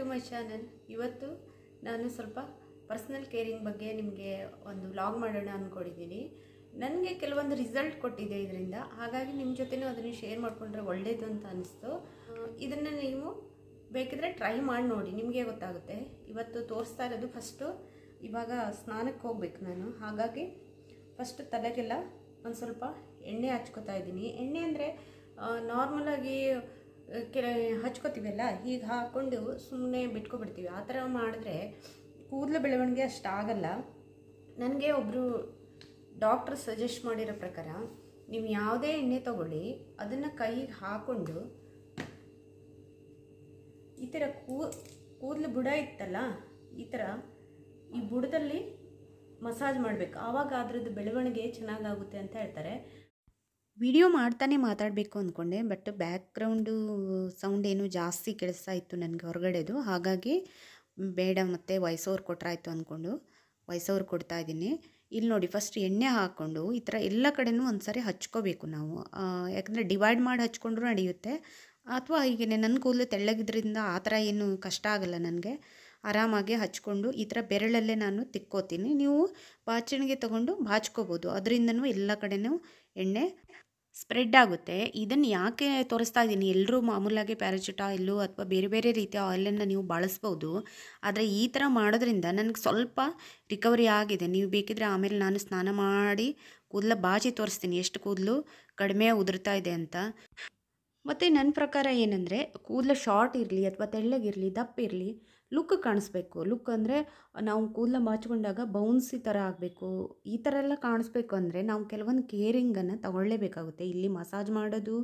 to my channel ಇವತ್ತು ನಾನು ಸ್ವಲ್ಪ ಪರ್ಸ್ನಲ್ ಕೇರಿಂಗ್ ಬಗ್ಗೆ ನಿಮಗೆ ಒಂದು ವ್ಲಾಗ್ ಮಾಡೋಣ ಅಂದ್ಕೊಂಡಿದ್ದೀನಿ ನನಗೆ ಕೆಲವೊಂದು ರಿಸಲ್ಟ್ ಕೊಟ್ಟಿದೆ ಇದರಿಂದ ಹಾಗಾಗಿ ನಿಮ್ಮ ಜೊತೆನೂ ಅದನ್ನು ಶೇರ್ ಮಾಡಿಕೊಂಡ್ರೆ ಒಳ್ಳೆಯದು ಅಂತ ಅನ್ನಿಸ್ತು ಇದನ್ನು ನೀವು ಬೇಕಿದ್ರೆ ಟ್ರೈ ಮಾಡಿ ನೋಡಿ ನಿಮಗೆ ಗೊತ್ತಾಗುತ್ತೆ ಇವತ್ತು ತೋರಿಸ್ತಾ ಇರೋದು ಫಸ್ಟು ಇವಾಗ ಸ್ನಾನಕ್ಕೆ ಹೋಗ್ಬೇಕು ನಾನು ಹಾಗಾಗಿ ಫಸ್ಟ್ ತಲೆಗೆಲ್ಲ ಒಂದು ಸ್ವಲ್ಪ ಎಣ್ಣೆ ಹಚ್ಕೋತಾ ಇದ್ದೀನಿ ಎಣ್ಣೆ ಅಂದರೆ ನಾರ್ಮಲಾಗಿ ಕೆಲ ಹಚ್ಕೋತೀವಲ್ಲ ಹೀಗೆ ಹಾಕ್ಕೊಂಡು ಸುಮ್ಮನೆ ಬಿಟ್ಕೊಬಿಡ್ತೀವಿ ಆ ಥರ ಮಾಡಿದ್ರೆ ಕೂದಲು ಬೆಳವಣಿಗೆ ಅಷ್ಟಾಗಲ್ಲ ನನಗೆ ಒಬ್ಬರು ಡಾಕ್ಟರ್ ಸಜೆಸ್ಟ್ ಮಾಡಿರೋ ಪ್ರಕಾರ ನೀವು ಯಾವುದೇ ಎಣ್ಣೆ ತಗೊಳ್ಳಿ ಅದನ್ನು ಕೈಗೆ ಹಾಕ್ಕೊಂಡು ಈ ಥರ ಕೂ ಕೂದಲು ಬುಡ ಇತ್ತಲ್ಲ ಈ ಥರ ಈ ಬುಡದಲ್ಲಿ ಮಸಾಜ್ ಮಾಡಬೇಕು ಆವಾಗ ಅದ್ರದ್ದು ಬೆಳವಣಿಗೆ ಚೆನ್ನಾಗಾಗುತ್ತೆ ಅಂತ ಹೇಳ್ತಾರೆ ವಿಡಿಯೋ ಮಾಡ್ತಾನೆ ಮಾತಾಡಬೇಕು ಅಂದ್ಕೊಂಡೆ ಬಟ್ ಬ್ಯಾಕ್ಗ್ರೌಂಡು ಸೌಂಡ್ ಏನು ಜಾಸ್ತಿ ಕೇಳಿಸ್ತಾ ಇತ್ತು ನನಗೆ ಹೊರಗಡೆದು ಹಾಗಾಗಿ ಬೇಡ ಮತ್ತು ಓವರ್ ಕೊಟ್ರಾಯ್ತು ಅಂದ್ಕೊಂಡು ಓವರ್ ಕೊಡ್ತಾ ಇದ್ದೀನಿ ಇಲ್ಲಿ ನೋಡಿ ಫಸ್ಟ್ ಎಣ್ಣೆ ಹಾಕ್ಕೊಂಡು ಈ ಥರ ಎಲ್ಲ ಕಡೆಯೂ ಒಂದು ಸಾರಿ ಹಚ್ಕೋಬೇಕು ನಾವು ಯಾಕಂದರೆ ಡಿವೈಡ್ ಮಾಡಿ ಹಚ್ಕೊಂಡ್ರೂ ನಡೆಯುತ್ತೆ ಅಥವಾ ಹೀಗೆ ನನ್ನ ಕೂದಲು ತೆಳ್ಳಗಿದ್ರಿಂದ ಆ ಥರ ಏನು ಕಷ್ಟ ಆಗಲ್ಲ ನನಗೆ ಆರಾಮಾಗಿ ಹಚ್ಕೊಂಡು ಈ ಥರ ಬೆರಳಲ್ಲೇ ನಾನು ತಿಕ್ಕೋತೀನಿ ನೀವು ಬಾಚಣಿಗೆ ತೊಗೊಂಡು ಬಾಚ್ಕೋಬೋದು ಅದರಿಂದನೂ ಎಲ್ಲ ಕಡೆನೂ ಎಣ್ಣೆ ಸ್ಪ್ರೆಡ್ ಆಗುತ್ತೆ ಇದನ್ನು ಯಾಕೆ ತೋರಿಸ್ತಾ ಇದ್ದೀನಿ ಎಲ್ಲರೂ ಮಾಮೂಲಾಗಿ ಪ್ಯಾರಾಚೂಟ್ ಆಯಿಲು ಅಥವಾ ಬೇರೆ ಬೇರೆ ರೀತಿಯ ಆಯಿಲನ್ನು ನೀವು ಬಳಸ್ಬೋದು ಆದರೆ ಈ ಥರ ಮಾಡೋದ್ರಿಂದ ನನಗೆ ಸ್ವಲ್ಪ ರಿಕವರಿ ಆಗಿದೆ ನೀವು ಬೇಕಿದ್ರೆ ಆಮೇಲೆ ನಾನು ಸ್ನಾನ ಮಾಡಿ ಕೂದಲ ಬಾಚಿ ತೋರಿಸ್ತೀನಿ ಎಷ್ಟು ಕೂದಲು ಕಡಿಮೆ ಉದುರ್ತಾ ಇದೆ ಅಂತ ಮತ್ತು ನನ್ನ ಪ್ರಕಾರ ಏನಂದರೆ ಕೂದಲು ಶಾರ್ಟ್ ಇರಲಿ ಅಥವಾ ತೆಳ್ಳಗಿರಲಿ ದಪ್ಪ ಇರಲಿ ಲುಕ್ ಕಾಣಿಸ್ಬೇಕು ಲುಕ್ ಅಂದರೆ ನಾವು ಕೂದಲ ಬೌನ್ಸ್ ಬೌನ್ಸಿ ಥರ ಆಗಬೇಕು ಈ ಥರ ಎಲ್ಲ ಕಾಣಿಸ್ಬೇಕು ಅಂದರೆ ನಾವು ಕೆಲವೊಂದು ಕೇರಿಂಗನ್ನು ತಗೊಳ್ಳೇಬೇಕಾಗುತ್ತೆ ಇಲ್ಲಿ ಮಸಾಜ್ ಮಾಡೋದು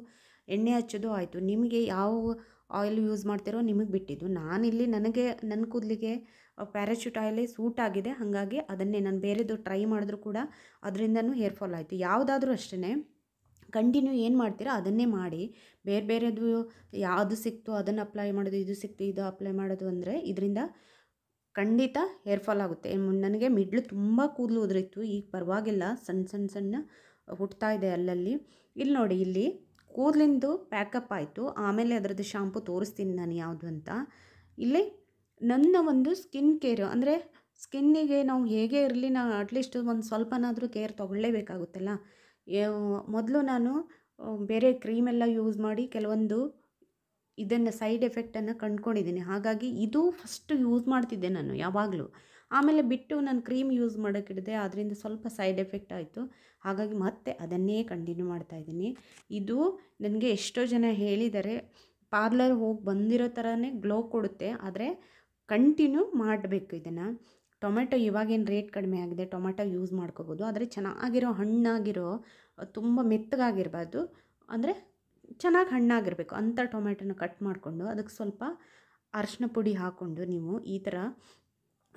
ಎಣ್ಣೆ ಹಚ್ಚೋದು ಆಯಿತು ನಿಮಗೆ ಯಾವ ಆಯಿಲ್ ಯೂಸ್ ಮಾಡ್ತಿರೋ ನಿಮಗೆ ಬಿಟ್ಟಿದ್ದು ನಾನಿಲ್ಲಿ ನನಗೆ ನನ್ನ ಕೂದಲಿಗೆ ಪ್ಯಾರಾಶೂಟ್ ಆಯಿಲೇ ಸೂಟ್ ಆಗಿದೆ ಹಾಗಾಗಿ ಅದನ್ನೇ ನಾನು ಬೇರೆದು ಟ್ರೈ ಮಾಡಿದ್ರೂ ಕೂಡ ಅದರಿಂದನೂ ಹೇರ್ ಫಾಲ್ ಆಯಿತು ಯಾವುದಾದ್ರೂ ಅಷ್ಟೇ ಕಂಟಿನ್ಯೂ ಏನು ಮಾಡ್ತೀರಾ ಅದನ್ನೇ ಮಾಡಿ ಬೇರೆ ಬೇರೆದು ಯಾವುದು ಸಿಕ್ತು ಅದನ್ನು ಅಪ್ಲೈ ಮಾಡೋದು ಇದು ಸಿಕ್ತು ಇದು ಅಪ್ಲೈ ಮಾಡೋದು ಅಂದರೆ ಇದರಿಂದ ಖಂಡಿತ ಹೇರ್ ಫಾಲ್ ಆಗುತ್ತೆ ನನಗೆ ಮಿಡ್ಲು ತುಂಬ ಕೂದಲು ಉದುರಿತ್ತು ಈಗ ಪರವಾಗಿಲ್ಲ ಸಣ್ಣ ಸಣ್ಣ ಸಣ್ಣ ಹುಟ್ತಾ ಇದೆ ಅಲ್ಲಲ್ಲಿ ಇಲ್ಲಿ ನೋಡಿ ಇಲ್ಲಿ ಕೂದಲಿಂದು ಪ್ಯಾಕಪ್ ಆಯಿತು ಆಮೇಲೆ ಅದರದ್ದು ಶಾಂಪು ತೋರಿಸ್ತೀನಿ ನಾನು ಯಾವುದು ಅಂತ ಇಲ್ಲಿ ನನ್ನ ಒಂದು ಸ್ಕಿನ್ ಕೇರ್ ಅಂದರೆ ಸ್ಕಿನ್ನಿಗೆ ನಾವು ಹೇಗೆ ಇರಲಿ ನಾವು ಅಟ್ಲೀಸ್ಟ್ ಒಂದು ಸ್ವಲ್ಪನಾದರೂ ಕೇರ್ ತೊಗೊಳ್ಳೇಬೇಕಾಗುತ್ತಲ್ಲ ಮೊದಲು ನಾನು ಬೇರೆ ಕ್ರೀಮೆಲ್ಲ ಯೂಸ್ ಮಾಡಿ ಕೆಲವೊಂದು ಇದನ್ನು ಸೈಡ್ ಎಫೆಕ್ಟನ್ನು ಕಂಡ್ಕೊಂಡಿದ್ದೀನಿ ಹಾಗಾಗಿ ಇದು ಫಸ್ಟ್ ಯೂಸ್ ಮಾಡ್ತಿದ್ದೆ ನಾನು ಯಾವಾಗಲೂ ಆಮೇಲೆ ಬಿಟ್ಟು ನಾನು ಕ್ರೀಮ್ ಯೂಸ್ ಮಾಡೋಕ್ಕಿಡಿದೆ ಅದರಿಂದ ಸ್ವಲ್ಪ ಸೈಡ್ ಎಫೆಕ್ಟ್ ಆಯಿತು ಹಾಗಾಗಿ ಮತ್ತೆ ಅದನ್ನೇ ಕಂಟಿನ್ಯೂ ಮಾಡ್ತಾ ಇದ್ದೀನಿ ಇದು ನನಗೆ ಎಷ್ಟೋ ಜನ ಹೇಳಿದರೆ ಪಾರ್ಲರ್ ಹೋಗಿ ಬಂದಿರೋ ಥರನೇ ಗ್ಲೋ ಕೊಡುತ್ತೆ ಆದರೆ ಕಂಟಿನ್ಯೂ ಮಾಡಬೇಕು ಇದನ್ನು ಟೊಮೆಟೊ ಇವಾಗೇನು ರೇಟ್ ಕಡಿಮೆ ಆಗಿದೆ ಟೊಮೆಟೊ ಯೂಸ್ ಮಾಡ್ಕೋಬೋದು ಆದರೆ ಚೆನ್ನಾಗಿರೋ ಹಣ್ಣಾಗಿರೋ ತುಂಬ ಮೆತ್ತಗಾಗಿರ್ಬಾರ್ದು ಅಂದರೆ ಚೆನ್ನಾಗಿ ಹಣ್ಣಾಗಿರಬೇಕು ಅಂಥ ಟೊಮೆಟೊನ ಕಟ್ ಮಾಡಿಕೊಂಡು ಅದಕ್ಕೆ ಸ್ವಲ್ಪ ಅರಿಶಿನ ಪುಡಿ ಹಾಕ್ಕೊಂಡು ನೀವು ಈ ಥರ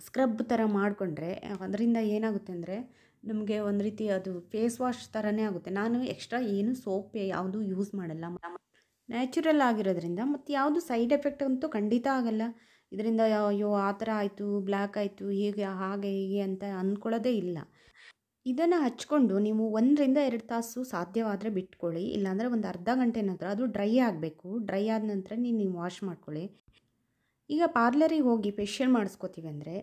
ಸ್ಕ್ರಬ್ ಥರ ಮಾಡಿಕೊಂಡ್ರೆ ಅದರಿಂದ ಏನಾಗುತ್ತೆ ಅಂದರೆ ನಿಮಗೆ ಒಂದು ರೀತಿ ಅದು ಫೇಸ್ ವಾಶ್ ಥರನೇ ಆಗುತ್ತೆ ನಾನು ಎಕ್ಸ್ಟ್ರಾ ಏನು ಸೋಪ್ ಯಾವುದೂ ಯೂಸ್ ಮಾಡಲ್ಲ ನ್ಯಾಚುರಲ್ ಆಗಿರೋದ್ರಿಂದ ಮತ್ತು ಯಾವುದು ಸೈಡ್ ಎಫೆಕ್ಟ್ ಅಂತೂ ಖಂಡಿತ ಆಗಲ್ಲ ಇದರಿಂದ ಅಯ್ಯೋ ಆ ಥರ ಆಯಿತು ಬ್ಲ್ಯಾಕ್ ಆಯಿತು ಹೀಗೆ ಹಾಗೆ ಹೀಗೆ ಅಂತ ಅಂದ್ಕೊಳ್ಳೋದೇ ಇಲ್ಲ ಇದನ್ನು ಹಚ್ಕೊಂಡು ನೀವು ಒಂದರಿಂದ ಎರಡು ತಾಸು ಸಾಧ್ಯವಾದರೆ ಬಿಟ್ಕೊಳ್ಳಿ ಇಲ್ಲಾಂದರೆ ಒಂದು ಅರ್ಧ ಗಂಟೆ ನಂತರ ಅದು ಡ್ರೈ ಆಗಬೇಕು ಡ್ರೈ ಆದ ನಂತರ ನೀನು ನೀವು ವಾಶ್ ಮಾಡ್ಕೊಳ್ಳಿ ಈಗ ಪಾರ್ಲರಿಗೆ ಹೋಗಿ ಫೇಶಿಯಲ್ ಮಾಡಿಸ್ಕೋತೀವಿ ಅಂದರೆ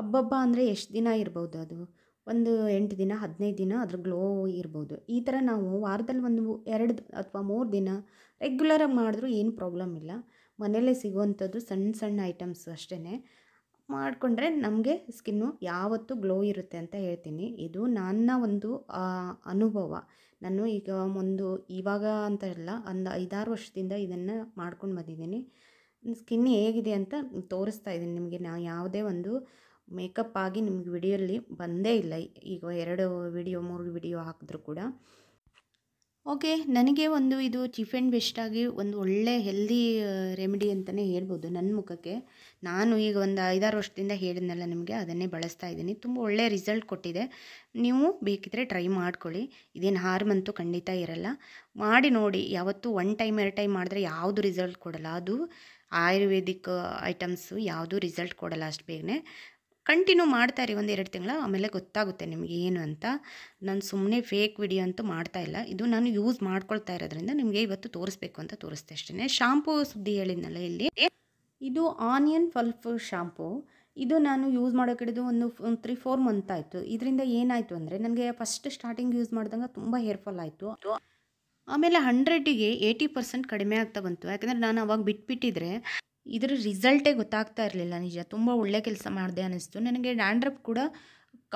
ಹಬ್ಬಬ್ಬ ಅಂದರೆ ಎಷ್ಟು ದಿನ ಇರ್ಬೋದು ಅದು ಒಂದು ಎಂಟು ದಿನ ಹದಿನೈದು ದಿನ ಅದ್ರ ಗ್ಲೋ ಇರ್ಬೋದು ಈ ಥರ ನಾವು ವಾರದಲ್ಲಿ ಒಂದು ಎರಡು ಅಥವಾ ಮೂರು ದಿನ ರೆಗ್ಯುಲರಾಗಿ ಮಾಡಿದ್ರೂ ಏನು ಪ್ರಾಬ್ಲಮ್ ಇಲ್ಲ ಮನೆಯಲ್ಲೇ ಸಿಗುವಂಥದ್ದು ಸಣ್ಣ ಸಣ್ಣ ಐಟಮ್ಸ್ ಅಷ್ಟೇ ಮಾಡಿಕೊಂಡ್ರೆ ನಮಗೆ ಸ್ಕಿನ್ನು ಯಾವತ್ತೂ ಗ್ಲೋ ಇರುತ್ತೆ ಅಂತ ಹೇಳ್ತೀನಿ ಇದು ನನ್ನ ಒಂದು ಅನುಭವ ನಾನು ಈಗ ಒಂದು ಇವಾಗ ಅಂತ ಇಲ್ಲ ಒಂದು ಐದಾರು ವರ್ಷದಿಂದ ಇದನ್ನು ಮಾಡ್ಕೊಂಡು ಬಂದಿದ್ದೀನಿ ಸ್ಕಿನ್ ಹೇಗಿದೆ ಅಂತ ತೋರಿಸ್ತಾ ಇದ್ದೀನಿ ನಿಮಗೆ ನಾ ಯಾವುದೇ ಒಂದು ಮೇಕಪ್ ಆಗಿ ನಿಮ್ಗೆ ವಿಡಿಯೋಲಿ ಬಂದೇ ಇಲ್ಲ ಈಗ ಎರಡು ವಿಡಿಯೋ ಮೂರು ವಿಡಿಯೋ ಹಾಕಿದ್ರು ಕೂಡ ಓಕೆ ನನಗೆ ಒಂದು ಇದು ಚೀಫ್ ಆ್ಯಂಡ್ ಬೆಸ್ಟಾಗಿ ಒಂದು ಒಳ್ಳೆ ಹೆಲ್ದಿ ರೆಮಿಡಿ ಅಂತಲೇ ಹೇಳ್ಬೋದು ನನ್ನ ಮುಖಕ್ಕೆ ನಾನು ಈಗ ಒಂದು ಐದಾರು ವರ್ಷದಿಂದ ಹೇಳಿದ್ನಲ್ಲ ನಿಮಗೆ ಅದನ್ನೇ ಬಳಸ್ತಾ ಇದ್ದೀನಿ ತುಂಬ ಒಳ್ಳೆಯ ರಿಸಲ್ಟ್ ಕೊಟ್ಟಿದೆ ನೀವು ಬೇಕಿದ್ರೆ ಟ್ರೈ ಮಾಡ್ಕೊಳ್ಳಿ ಇದೇನು ಹಾರ್ಮಂತೂ ಖಂಡಿತ ಇರಲ್ಲ ಮಾಡಿ ನೋಡಿ ಯಾವತ್ತೂ ಒನ್ ಟೈಮ್ ಎರಡು ಟೈಮ್ ಮಾಡಿದ್ರೆ ಯಾವುದು ರಿಸಲ್ಟ್ ಕೊಡಲ್ಲ ಅದು ಆಯುರ್ವೇದಿಕ್ ಐಟಮ್ಸು ಯಾವುದು ರಿಸಲ್ಟ್ ಕೊಡಲ್ಲ ಅಷ್ಟು ಬೇಗನೆ ಕಂಟಿನ್ಯೂ ಮಾಡ್ತಾ ಒಂದು ಎರಡು ತಿಂಗಳ ಆಮೇಲೆ ಗೊತ್ತಾಗುತ್ತೆ ನಿಮಗೆ ಏನು ಅಂತ ನಾನು ಸುಮ್ಮನೆ ಫೇಕ್ ವಿಡಿಯೋ ಅಂತೂ ಇಲ್ಲ ಇದು ನಾನು ಯೂಸ್ ಮಾಡ್ಕೊಳ್ತಾ ಇರೋದ್ರಿಂದ ನಿಮಗೆ ಇವತ್ತು ತೋರಿಸ್ಬೇಕು ಅಂತ ತೋರಿಸ್ತೆ ಅಷ್ಟೇ ಶಾಂಪೂ ಸುದ್ದಿ ಹೇಳಿದ್ನಲ್ಲ ಇಲ್ಲಿ ಇದು ಆನಿಯನ್ ಫಲ್ಫ್ ಶಾಂಪೂ ಇದು ನಾನು ಯೂಸ್ ಹಿಡಿದು ಒಂದು ತ್ರೀ ಫೋರ್ ಮಂತ್ ಆಯಿತು ಇದರಿಂದ ಏನಾಯಿತು ಅಂದರೆ ನನಗೆ ಫಸ್ಟ್ ಸ್ಟಾರ್ಟಿಂಗ್ ಯೂಸ್ ಮಾಡಿದಂಗೆ ತುಂಬ ಹೇರ್ ಫಾಲ್ ಆಯಿತು ಆಮೇಲೆ ಹಂಡ್ರೆಡಿಗೆ ಏಯ್ಟಿ ಪರ್ಸೆಂಟ್ ಕಡಿಮೆ ಆಗ್ತಾ ಬಂತು ಯಾಕಂದರೆ ನಾನು ಅವಾಗ ಬಿಟ್ಬಿಟ್ಟಿದ್ರೆ ಇದರ ರಿಸಲ್ಟೇ ಗೊತ್ತಾಗ್ತಾ ಇರಲಿಲ್ಲ ನಿಜ ತುಂಬ ಒಳ್ಳೆ ಕೆಲಸ ಮಾಡಿದೆ ಅನ್ನಿಸ್ತು ನನಗೆ ಡ್ಯಾಂಡ್ರಪ್ ಕೂಡ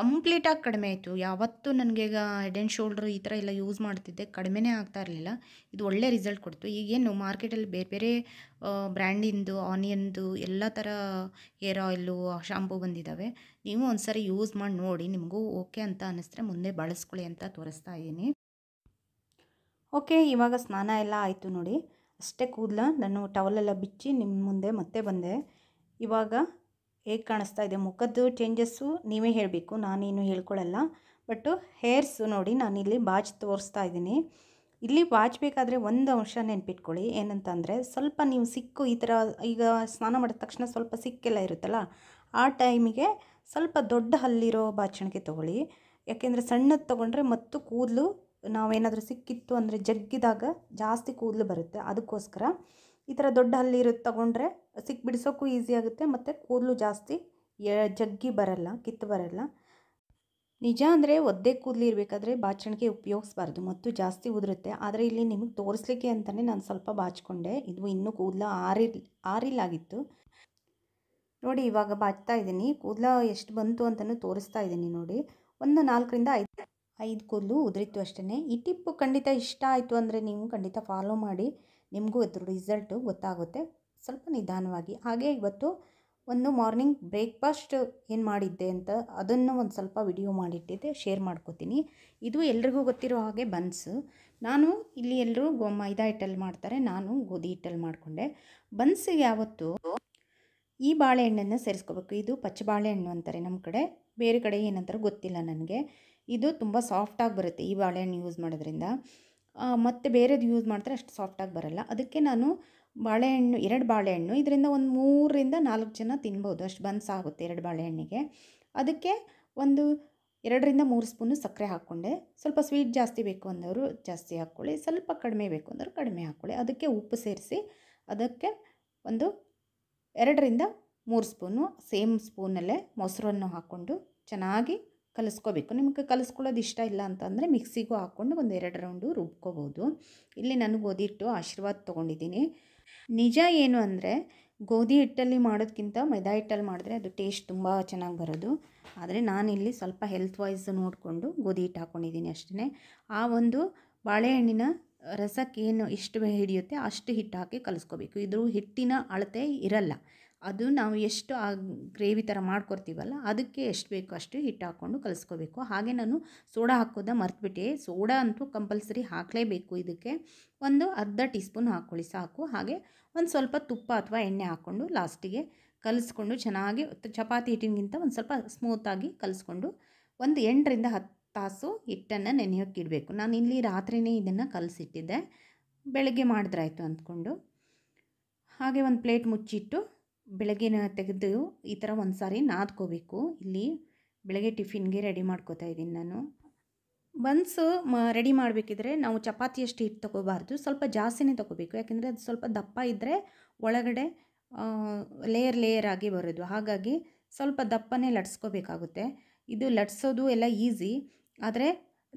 ಕಂಪ್ಲೀಟಾಗಿ ಕಡಿಮೆ ಆಯಿತು ಯಾವತ್ತೂ ನನಗೆ ಈಗ ಹೆಡ್ ಆ್ಯಂಡ್ ಶೋಲ್ಡ್ರ್ ಈ ಥರ ಎಲ್ಲ ಯೂಸ್ ಮಾಡ್ತಿದ್ದೆ ಕಡಿಮೆನೇ ಆಗ್ತಾ ಇರಲಿಲ್ಲ ಇದು ಒಳ್ಳೆ ರಿಸಲ್ಟ್ ಕೊಡ್ತು ಈಗೇನು ಮಾರ್ಕೆಟಲ್ಲಿ ಬೇರೆ ಬೇರೆ ಬ್ರ್ಯಾಂಡಿಂದು ಆನಿಯನ್ದು ಎಲ್ಲ ಥರ ಹೇರ್ ಆಯಿಲು ಶಾಂಪೂ ಬಂದಿದ್ದಾವೆ ನೀವು ಒಂದು ಸಾರಿ ಯೂಸ್ ಮಾಡಿ ನೋಡಿ ನಿಮಗೂ ಓಕೆ ಅಂತ ಅನ್ನಿಸ್ತರೆ ಮುಂದೆ ಬಳಸ್ಕೊಳ್ಳಿ ಅಂತ ತೋರಿಸ್ತಾ ಇದ್ದೀನಿ ಓಕೆ ಇವಾಗ ಸ್ನಾನ ಎಲ್ಲ ಆಯಿತು ನೋಡಿ ಅಷ್ಟೇ ಕೂದಲ ನಾನು ಟವಲೆಲ್ಲ ಬಿಚ್ಚಿ ನಿಮ್ಮ ಮುಂದೆ ಮತ್ತೆ ಬಂದೆ ಇವಾಗ ಹೇಗೆ ಕಾಣಿಸ್ತಾ ಇದೆ ಮುಖದ್ದು ಚೇಂಜಸ್ಸು ನೀವೇ ಹೇಳಬೇಕು ನಾನೇನು ಹೇಳ್ಕೊಳ್ಳಲ್ಲ ಬಟ್ಟು ಹೇರ್ಸು ನೋಡಿ ನಾನಿಲ್ಲಿ ಬಾಚ್ ತೋರಿಸ್ತಾ ಇದ್ದೀನಿ ಇಲ್ಲಿ ಬಾಚಬೇಕಾದ್ರೆ ಒಂದು ಅಂಶ ನೆನ್ಪಿಟ್ಕೊಳ್ಳಿ ಏನಂತಂದರೆ ಸ್ವಲ್ಪ ನೀವು ಸಿಕ್ಕು ಈ ಥರ ಈಗ ಸ್ನಾನ ಮಾಡಿದ ತಕ್ಷಣ ಸ್ವಲ್ಪ ಸಿಕ್ಕೆಲ್ಲ ಇರುತ್ತಲ್ಲ ಆ ಟೈಮಿಗೆ ಸ್ವಲ್ಪ ದೊಡ್ಡ ಹಲ್ಲಿರೋ ಬಾಚಣಿಗೆ ತೊಗೊಳ್ಳಿ ಯಾಕೆಂದರೆ ಸಣ್ಣದು ತೊಗೊಂಡ್ರೆ ಮತ್ತು ಕೂದಲು ನಾವೇನಾದರೂ ಸಿಕ್ಕಿತ್ತು ಅಂದರೆ ಜಗ್ಗಿದಾಗ ಜಾಸ್ತಿ ಕೂದಲು ಬರುತ್ತೆ ಅದಕ್ಕೋಸ್ಕರ ಈ ಥರ ದೊಡ್ಡ ಹಲ್ಲಿರೋದು ತೊಗೊಂಡ್ರೆ ಸಿಕ್ಕಿ ಬಿಡಿಸೋಕ್ಕೂ ಈಸಿ ಆಗುತ್ತೆ ಮತ್ತು ಕೂದಲು ಜಾಸ್ತಿ ಜಗ್ಗಿ ಬರಲ್ಲ ಕಿತ್ತು ಬರಲ್ಲ ನಿಜ ಅಂದರೆ ಒದ್ದೆ ಕೂದಲು ಇರಬೇಕಾದ್ರೆ ಬಾಚಣಿಗೆ ಉಪಯೋಗಿಸ್ಬಾರ್ದು ಮತ್ತು ಜಾಸ್ತಿ ಉದುರುತ್ತೆ ಆದರೆ ಇಲ್ಲಿ ನಿಮಗೆ ತೋರಿಸ್ಲಿಕ್ಕೆ ಅಂತಲೇ ನಾನು ಸ್ವಲ್ಪ ಬಾಚ್ಕೊಂಡೆ ಇದು ಇನ್ನೂ ಕೂದಲು ಆರಿಲ್ ಆರಿಲಾಗಿತ್ತು ನೋಡಿ ಇವಾಗ ಬಾಚ್ತಾ ಇದ್ದೀನಿ ಕೂದಲ ಎಷ್ಟು ಬಂತು ಅಂತಲೂ ತೋರಿಸ್ತಾ ಇದ್ದೀನಿ ನೋಡಿ ಒಂದು ನಾಲ್ಕರಿಂದ ಐದು ಐದು ಕೂದಲು ಉದುರಿತ್ತು ಅಷ್ಟೇ ಈ ಟಿಪ್ಪು ಖಂಡಿತ ಇಷ್ಟ ಆಯಿತು ಅಂದರೆ ನೀವು ಖಂಡಿತ ಫಾಲೋ ಮಾಡಿ ನಿಮಗೂ ಅದ್ರ ರಿಸಲ್ಟು ಗೊತ್ತಾಗುತ್ತೆ ಸ್ವಲ್ಪ ನಿಧಾನವಾಗಿ ಹಾಗೆ ಇವತ್ತು ಒಂದು ಮಾರ್ನಿಂಗ್ ಬ್ರೇಕ್ಫಾಸ್ಟ್ ಏನು ಮಾಡಿದ್ದೆ ಅಂತ ಅದನ್ನು ಒಂದು ಸ್ವಲ್ಪ ವಿಡಿಯೋ ಮಾಡಿಟ್ಟಿದ್ದೆ ಶೇರ್ ಮಾಡ್ಕೋತೀನಿ ಇದು ಎಲ್ರಿಗೂ ಗೊತ್ತಿರೋ ಹಾಗೆ ಬನ್ಸು ನಾನು ಇಲ್ಲಿ ಎಲ್ಲರೂ ಗೋ ಮೈದಾ ಹಿಟ್ಟಲ್ಲಿ ಮಾಡ್ತಾರೆ ನಾನು ಗೋಧಿ ಹಿಟ್ಟಲ್ಲಿ ಮಾಡಿಕೊಂಡೆ ಬನ್ಸಿಗೆ ಯಾವತ್ತು ಈ ಬಾಳೆಹಣ್ಣನ್ನು ಸೇರಿಸ್ಕೋಬೇಕು ಇದು ಪಚ್ಚ ಬಾಳೆಹಣ್ಣು ಅಂತಾರೆ ನಮ್ಮ ಕಡೆ ಬೇರೆ ಕಡೆ ಏನಂತಾರೆ ಗೊತ್ತಿಲ್ಲ ನನಗೆ ಇದು ತುಂಬ ಸಾಫ್ಟಾಗಿ ಬರುತ್ತೆ ಈ ಬಾಳೆಹಣ್ಣು ಯೂಸ್ ಮಾಡೋದ್ರಿಂದ ಮತ್ತು ಬೇರೆದು ಯೂಸ್ ಮಾಡಿದ್ರೆ ಅಷ್ಟು ಸಾಫ್ಟಾಗಿ ಬರೋಲ್ಲ ಅದಕ್ಕೆ ನಾನು ಬಾಳೆಹಣ್ಣು ಎರಡು ಬಾಳೆಹಣ್ಣು ಇದರಿಂದ ಒಂದು ಮೂರರಿಂದ ನಾಲ್ಕು ಜನ ತಿನ್ಬೋದು ಅಷ್ಟು ಬನ್ಸ್ ಆಗುತ್ತೆ ಎರಡು ಬಾಳೆಹಣ್ಣಿಗೆ ಅದಕ್ಕೆ ಒಂದು ಎರಡರಿಂದ ಮೂರು ಸ್ಪೂನು ಸಕ್ಕರೆ ಹಾಕ್ಕೊಂಡೆ ಸ್ವಲ್ಪ ಸ್ವೀಟ್ ಜಾಸ್ತಿ ಬೇಕು ಅಂದವರು ಜಾಸ್ತಿ ಹಾಕ್ಕೊಳ್ಳಿ ಸ್ವಲ್ಪ ಕಡಿಮೆ ಬೇಕು ಅಂದರು ಕಡಿಮೆ ಹಾಕ್ಕೊಳ್ಳಿ ಅದಕ್ಕೆ ಉಪ್ಪು ಸೇರಿಸಿ ಅದಕ್ಕೆ ಒಂದು ಎರಡರಿಂದ ಮೂರು ಸ್ಪೂನು ಸೇಮ್ ಸ್ಪೂನಲ್ಲೇ ಮೊಸರನ್ನು ಹಾಕ್ಕೊಂಡು ಚೆನ್ನಾಗಿ ಕಲಿಸ್ಕೋಬೇಕು ನಿಮಗೆ ಕಲಿಸ್ಕೊಳ್ಳೋದು ಇಷ್ಟ ಇಲ್ಲ ಅಂತಂದರೆ ಮಿಕ್ಸಿಗೂ ಹಾಕ್ಕೊಂಡು ಒಂದು ಎರಡು ರೌಂಡು ರುಬ್ಕೋಬೋದು ಇಲ್ಲಿ ನಾನು ಗೋಧಿ ಹಿಟ್ಟು ಆಶೀರ್ವಾದ ತೊಗೊಂಡಿದ್ದೀನಿ ನಿಜ ಏನು ಅಂದರೆ ಗೋಧಿ ಹಿಟ್ಟಲ್ಲಿ ಮಾಡೋದಕ್ಕಿಂತ ಮೈದಾ ಹಿಟ್ಟಲ್ಲಿ ಮಾಡಿದ್ರೆ ಅದು ಟೇಸ್ಟ್ ತುಂಬ ಚೆನ್ನಾಗಿ ಬರೋದು ಆದರೆ ನಾನಿಲ್ಲಿ ಸ್ವಲ್ಪ ಹೆಲ್ತ್ ವೈಸ್ ನೋಡಿಕೊಂಡು ಗೋಧಿ ಹಿಟ್ಟು ಹಾಕ್ಕೊಂಡಿದ್ದೀನಿ ಅಷ್ಟೇ ಆ ಒಂದು ಬಾಳೆಹಣ್ಣಿನ ರಸಕ್ಕೇನು ಎಷ್ಟು ಹಿಡಿಯುತ್ತೆ ಅಷ್ಟು ಹಿಟ್ಟು ಹಾಕಿ ಕಲಿಸ್ಕೋಬೇಕು ಇದ್ರ ಹಿಟ್ಟಿನ ಅಳತೆ ಇರಲ್ಲ ಅದು ನಾವು ಎಷ್ಟು ಆ ಗ್ರೇವಿ ಥರ ಮಾಡ್ಕೊಡ್ತೀವಲ್ಲ ಅದಕ್ಕೆ ಎಷ್ಟು ಬೇಕು ಅಷ್ಟು ಹಿಟ್ಟು ಹಾಕ್ಕೊಂಡು ಕಲಿಸ್ಕೋಬೇಕು ಹಾಗೆ ನಾನು ಸೋಡಾ ಹಾಕೋದ ಮರ್ತುಬಿಟ್ಟೆ ಸೋಡಾ ಅಂತೂ ಕಂಪಲ್ಸರಿ ಹಾಕಲೇಬೇಕು ಇದಕ್ಕೆ ಒಂದು ಅರ್ಧ ಟೀ ಸ್ಪೂನ್ ಹಾಕ್ಕೊಳ್ಳಿ ಸಾಕು ಹಾಗೆ ಒಂದು ಸ್ವಲ್ಪ ತುಪ್ಪ ಅಥವಾ ಎಣ್ಣೆ ಹಾಕ್ಕೊಂಡು ಲಾಸ್ಟಿಗೆ ಕಲಿಸ್ಕೊಂಡು ಚೆನ್ನಾಗಿ ಚಪಾತಿ ಹಿಟ್ಟಿನಗಿಂತ ಒಂದು ಸ್ವಲ್ಪ ಸ್ಮೂತಾಗಿ ಕಲಿಸ್ಕೊಂಡು ಒಂದು ಎಂಟರಿಂದ ಹತ್ತು ತಾಸು ಹಿಟ್ಟನ್ನು ನೆನೆಯೋಕೆ ಇಡಬೇಕು ನಾನು ಇಲ್ಲಿ ರಾತ್ರಿಯೇ ಇದನ್ನು ಕಲಸಿಟ್ಟಿದ್ದೆ ಬೆಳಗ್ಗೆ ಮಾಡಿದ್ರಾಯ್ತು ಅಂದ್ಕೊಂಡು ಹಾಗೆ ಒಂದು ಪ್ಲೇಟ್ ಮುಚ್ಚಿಟ್ಟು ಬೆಳಗ್ಗೆನ ತೆಗೆದು ಈ ಥರ ಒಂದು ಸಾರಿ ನಾದ್ಕೋಬೇಕು ಇಲ್ಲಿ ಬೆಳಗ್ಗೆ ಟಿಫಿನ್ಗೆ ರೆಡಿ ಮಾಡ್ಕೋತಾ ಇದ್ದೀನಿ ನಾನು ಬನ್ಸು ಮ ರೆಡಿ ಮಾಡಬೇಕಿದ್ರೆ ನಾವು ಚಪಾತಿಯಷ್ಟು ಹಿಟ್ಟು ತೊಗೋಬಾರ್ದು ಸ್ವಲ್ಪ ಜಾಸ್ತಿನೇ ತೊಗೋಬೇಕು ಯಾಕೆಂದರೆ ಅದು ಸ್ವಲ್ಪ ದಪ್ಪ ಇದ್ದರೆ ಒಳಗಡೆ ಲೇಯರ್ ಲೇಯರ್ ಆಗಿ ಬರೋದು ಹಾಗಾಗಿ ಸ್ವಲ್ಪ ದಪ್ಪನೇ ಲಟ್ಸ್ಕೋಬೇಕಾಗುತ್ತೆ ಇದು ಲಟ್ಸೋದು ಎಲ್ಲ ಈಸಿ ಆದರೆ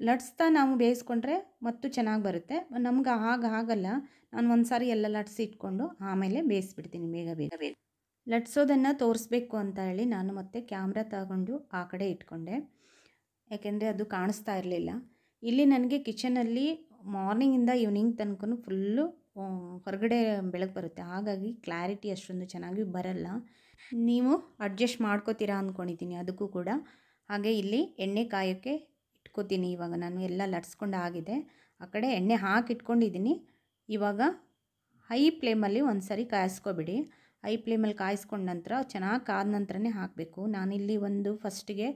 ಲಟ್ಸ್ತಾ ನಾವು ಬೇಯಿಸ್ಕೊಂಡ್ರೆ ಮತ್ತು ಚೆನ್ನಾಗಿ ಬರುತ್ತೆ ನಮ್ಗೆ ಹಾಗೆ ಆಗಲ್ಲ ನಾನು ಒಂದು ಸಾರಿ ಎಲ್ಲ ಲಟ್ಸಿ ಇಟ್ಕೊಂಡು ಆಮೇಲೆ ಬೇಯಿಸ್ಬಿಡ್ತೀನಿ ಬೇಗ ಬೇಗ ಬೇಗ ಲಟ್ಸೋದನ್ನು ತೋರಿಸ್ಬೇಕು ಅಂತ ಹೇಳಿ ನಾನು ಮತ್ತೆ ಕ್ಯಾಮ್ರಾ ತಗೊಂಡು ಆ ಕಡೆ ಇಟ್ಕೊಂಡೆ ಯಾಕೆಂದರೆ ಅದು ಕಾಣಿಸ್ತಾ ಇರಲಿಲ್ಲ ಇಲ್ಲಿ ನನಗೆ ಕಿಚನಲ್ಲಿ ಮಾರ್ನಿಂಗಿಂದ ಈವ್ನಿಂಗ್ ತನಕ ಫುಲ್ಲು ಹೊರಗಡೆ ಬೆಳಕು ಬರುತ್ತೆ ಹಾಗಾಗಿ ಕ್ಲಾರಿಟಿ ಅಷ್ಟೊಂದು ಚೆನ್ನಾಗಿ ಬರಲ್ಲ ನೀವು ಅಡ್ಜಸ್ಟ್ ಮಾಡ್ಕೋತೀರಾ ಅಂದ್ಕೊಂಡಿದ್ದೀನಿ ಅದಕ್ಕೂ ಕೂಡ ಹಾಗೆ ಇಲ್ಲಿ ಎಣ್ಣೆ ಕಾಯೋಕ್ಕೆ ಇಟ್ಕೋತೀನಿ ಇವಾಗ ನಾನು ಎಲ್ಲ ಲಟ್ಸ್ಕೊಂಡು ಆಗಿದೆ ಆ ಕಡೆ ಎಣ್ಣೆ ಹಾಕಿಟ್ಕೊಂಡಿದ್ದೀನಿ ಇವಾಗ ಹೈ ಫ್ಲೇಮಲ್ಲಿ ಒಂದು ಸರಿ ಕಾಯಿಸ್ಕೊಬಿಡಿ ಹೈ ಫ್ಲೇಮಲ್ಲಿ ಕಾಯಿಸ್ಕೊಂಡ ನಂತರ ಚೆನ್ನಾಗಿ ಕಾದ ನಂತರನೇ ಹಾಕಬೇಕು ನಾನಿಲ್ಲಿ ಒಂದು ಫಸ್ಟಿಗೆ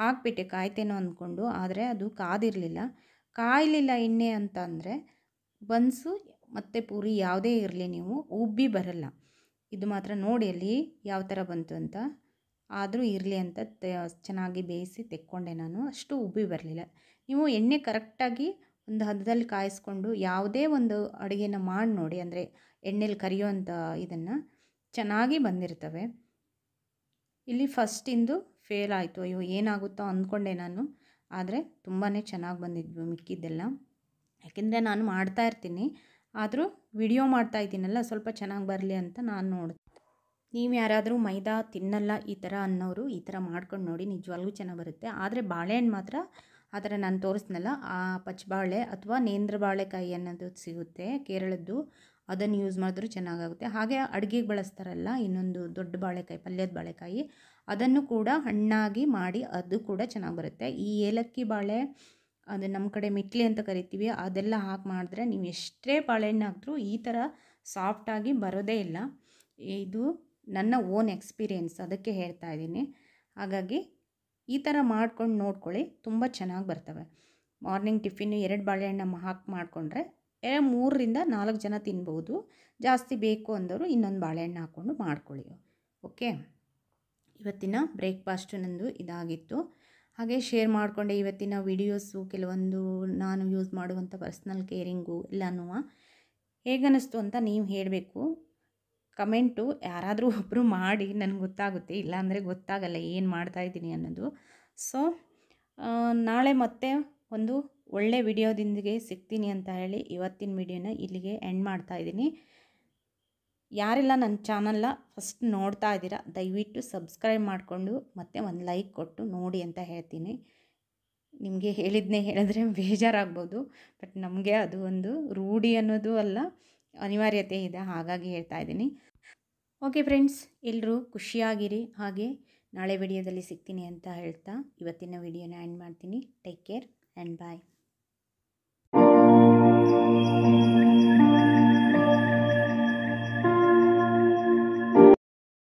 ಹಾಕಿಬಿಟ್ಟೆ ಕಾಯ್ತೇನೋ ಅಂದ್ಕೊಂಡು ಆದರೆ ಅದು ಕಾದಿರಲಿಲ್ಲ ಕಾಯಲಿಲ್ಲ ಎಣ್ಣೆ ಅಂತ ಅಂದರೆ ಬನ್ಸು ಮತ್ತು ಪೂರಿ ಯಾವುದೇ ಇರಲಿ ನೀವು ಉಬ್ಬಿ ಬರಲ್ಲ ಇದು ಮಾತ್ರ ನೋಡಿ ಅಲ್ಲಿ ಯಾವ ಥರ ಬಂತು ಅಂತ ಆದರೂ ಇರಲಿ ಅಂತ ಚೆನ್ನಾಗಿ ಬೇಯಿಸಿ ತೆಕ್ಕೊಂಡೆ ನಾನು ಅಷ್ಟು ಉಬ್ಬಿ ಬರಲಿಲ್ಲ ನೀವು ಎಣ್ಣೆ ಕರೆಕ್ಟಾಗಿ ಒಂದು ಹದದಲ್ಲಿ ಕಾಯಿಸ್ಕೊಂಡು ಯಾವುದೇ ಒಂದು ಅಡುಗೆನ ಮಾಡಿ ನೋಡಿ ಅಂದರೆ ಎಣ್ಣೆಲಿ ಕರಿಯೋಂಥ ಇದನ್ನು ಚೆನ್ನಾಗಿ ಬಂದಿರ್ತವೆ ಇಲ್ಲಿ ಫಸ್ಟಿಂದು ಫೇಲ್ ಆಯಿತು ಅಯ್ಯೋ ಏನಾಗುತ್ತೋ ಅಂದ್ಕೊಂಡೆ ನಾನು ಆದರೆ ತುಂಬಾ ಚೆನ್ನಾಗಿ ಬಂದಿದ್ವು ಮಿಕ್ಕಿದ್ದೆಲ್ಲ ಯಾಕೆಂದರೆ ನಾನು ಮಾಡ್ತಾ ಇರ್ತೀನಿ ಆದರೂ ವಿಡಿಯೋ ಮಾಡ್ತಾ ಇದ್ದೀನಲ್ಲ ಸ್ವಲ್ಪ ಚೆನ್ನಾಗಿ ಬರಲಿ ಅಂತ ನಾನು ನೋಡಿದೆ ನೀವು ಯಾರಾದರೂ ಮೈದಾ ತಿನ್ನಲ್ಲ ಈ ಥರ ಅನ್ನೋರು ಈ ಥರ ಮಾಡ್ಕೊಂಡು ನೋಡಿ ನಿಜವಾಗ್ಲೂ ಚೆನ್ನಾಗಿ ಬರುತ್ತೆ ಆದರೆ ಬಾಳೆಹಣ್ಣು ಮಾತ್ರ ಆ ಥರ ನಾನು ತೋರಿಸ್ನಲ್ಲ ಆ ಪಚ್ಚಬಾಳೆ ಅಥವಾ ನೇಂದ್ರ ಬಾಳೆಕಾಯಿ ಅನ್ನೋದು ಸಿಗುತ್ತೆ ಕೇರಳದ್ದು ಅದನ್ನು ಯೂಸ್ ಮಾಡಿದ್ರೂ ಚೆನ್ನಾಗುತ್ತೆ ಹಾಗೆ ಅಡುಗೆಗೆ ಬಳಸ್ತಾರಲ್ಲ ಇನ್ನೊಂದು ದೊಡ್ಡ ಬಾಳೆಕಾಯಿ ಪಲ್ಯದ ಬಾಳೆಕಾಯಿ ಅದನ್ನು ಕೂಡ ಹಣ್ಣಾಗಿ ಮಾಡಿ ಅದು ಕೂಡ ಚೆನ್ನಾಗಿ ಬರುತ್ತೆ ಈ ಏಲಕ್ಕಿ ಬಾಳೆ ಅದು ನಮ್ಮ ಕಡೆ ಮಿಟ್ಲಿ ಅಂತ ಕರಿತೀವಿ ಅದೆಲ್ಲ ಹಾಕಿ ಮಾಡಿದ್ರೆ ನೀವು ಎಷ್ಟೇ ಬಾಳೆಹಣ್ಣು ಹಾಕಿದ್ರೂ ಈ ಥರ ಸಾಫ್ಟಾಗಿ ಬರೋದೇ ಇಲ್ಲ ಇದು ನನ್ನ ಓನ್ ಎಕ್ಸ್ಪೀರಿಯೆನ್ಸ್ ಅದಕ್ಕೆ ಹೇಳ್ತಾ ಇದ್ದೀನಿ ಹಾಗಾಗಿ ಈ ಥರ ಮಾಡ್ಕೊಂಡು ನೋಡ್ಕೊಳ್ಳಿ ತುಂಬ ಚೆನ್ನಾಗಿ ಬರ್ತವೆ ಮಾರ್ನಿಂಗ್ ಟಿಫಿನ್ ಎರಡು ಬಾಳೆಹಣ್ಣು ಹಾಕಿ ಮಾಡಿಕೊಂಡ್ರೆ ಮೂರರಿಂದ ನಾಲ್ಕು ಜನ ತಿನ್ಬೋದು ಜಾಸ್ತಿ ಬೇಕು ಅಂದರು ಇನ್ನೊಂದು ಬಾಳೆಹಣ್ಣು ಹಾಕ್ಕೊಂಡು ಮಾಡ್ಕೊಳ್ಳಿ ಓಕೆ ಇವತ್ತಿನ ಬ್ರೇಕ್ಫಾಸ್ಟು ನಂದು ಇದಾಗಿತ್ತು ಹಾಗೆ ಶೇರ್ ಮಾಡಿಕೊಂಡೆ ಇವತ್ತಿನ ವೀಡಿಯೋಸು ಕೆಲವೊಂದು ನಾನು ಯೂಸ್ ಮಾಡುವಂಥ ಪರ್ಸ್ನಲ್ ಕೇರಿಂಗು ಎಲ್ಲನೂ ಹೇಗನ್ನಿಸ್ತು ಅಂತ ನೀವು ಹೇಳಬೇಕು ಕಮೆಂಟು ಯಾರಾದರೂ ಒಬ್ಬರು ಮಾಡಿ ನನಗೆ ಗೊತ್ತಾಗುತ್ತೆ ಇಲ್ಲಾಂದರೆ ಗೊತ್ತಾಗಲ್ಲ ಏನು ಮಾಡ್ತಾ ಇದ್ದೀನಿ ಅನ್ನೋದು ಸೊ ನಾಳೆ ಮತ್ತೆ ಒಂದು ಒಳ್ಳೆ ವಿಡಿಯೋದೊಂದಿಗೆ ಸಿಗ್ತೀನಿ ಅಂತ ಹೇಳಿ ಇವತ್ತಿನ ವಿಡಿಯೋನ ಇಲ್ಲಿಗೆ ಎಂಡ್ ಮಾಡ್ತಾ ಇದ್ದೀನಿ ಯಾರೆಲ್ಲ ನನ್ನ ಚಾನಲ್ನ ಫಸ್ಟ್ ನೋಡ್ತಾ ಇದ್ದೀರಾ ದಯವಿಟ್ಟು ಸಬ್ಸ್ಕ್ರೈಬ್ ಮಾಡಿಕೊಂಡು ಮತ್ತೆ ಒಂದು ಲೈಕ್ ಕೊಟ್ಟು ನೋಡಿ ಅಂತ ಹೇಳ್ತೀನಿ ನಿಮಗೆ ಹೇಳಿದ್ನೇ ಹೇಳಿದ್ರೆ ಬೇಜಾರಾಗ್ಬೋದು ಬಟ್ ನಮಗೆ ಅದು ಒಂದು ರೂಢಿ ಅನ್ನೋದು ಅಲ್ಲ ಅನಿವಾರ್ಯತೆ ಇದೆ ಹಾಗಾಗಿ ಹೇಳ್ತಾ ಇದ್ದೀನಿ ಓಕೆ ಫ್ರೆಂಡ್ಸ್ ಎಲ್ಲರೂ ಖುಷಿಯಾಗಿರಿ ಹಾಗೆ ನಾಳೆ ವಿಡಿಯೋದಲ್ಲಿ ಸಿಗ್ತೀನಿ ಅಂತ ಹೇಳ್ತಾ ಇವತ್ತಿನ ವಿಡಿಯೋನ ಆ್ಯಂಡ್ ಮಾಡ್ತೀನಿ ಟೇಕ್ ಕೇರ್ ಆ್ಯಂಡ್ ಬಾಯ್